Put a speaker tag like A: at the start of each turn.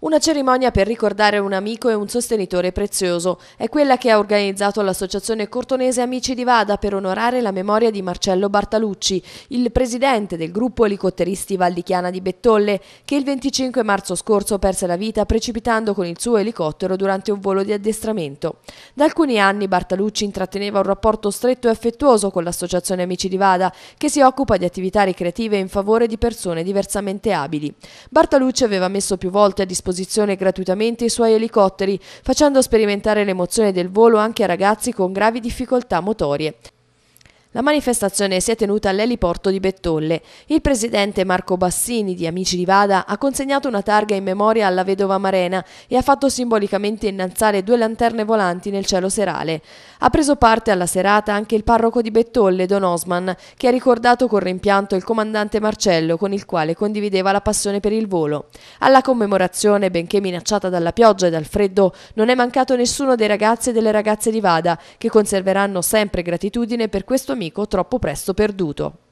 A: Una cerimonia per ricordare un amico e un sostenitore prezioso. È quella che ha organizzato l'associazione cortonese Amici di Vada per onorare la memoria di Marcello Bartalucci, il presidente del gruppo elicotteristi Valdichiana di Bettolle, che il 25 marzo scorso perse la vita precipitando con il suo elicottero durante un volo di addestramento. Da alcuni anni Bartalucci intratteneva un rapporto stretto e affettuoso con l'associazione Amici di Vada, che si occupa di attività ricreative in favore di persone diversamente abili. Bartalucci aveva messo più volte a disposizione disposizione gratuitamente i suoi elicotteri, facendo sperimentare l'emozione del volo anche a ragazzi con gravi difficoltà motorie. La manifestazione si è tenuta all'eliporto di Bettolle. Il presidente Marco Bassini di Amici di Vada ha consegnato una targa in memoria alla vedova Marena e ha fatto simbolicamente innalzare due lanterne volanti nel cielo serale. Ha preso parte alla serata anche il parroco di Bettolle, Don Osman, che ha ricordato con rimpianto il comandante Marcello con il quale condivideva la passione per il volo. Alla commemorazione, benché minacciata dalla pioggia e dal freddo, non è mancato nessuno dei ragazzi e delle ragazze di Vada, che conserveranno sempre gratitudine per questo amico troppo presto perduto.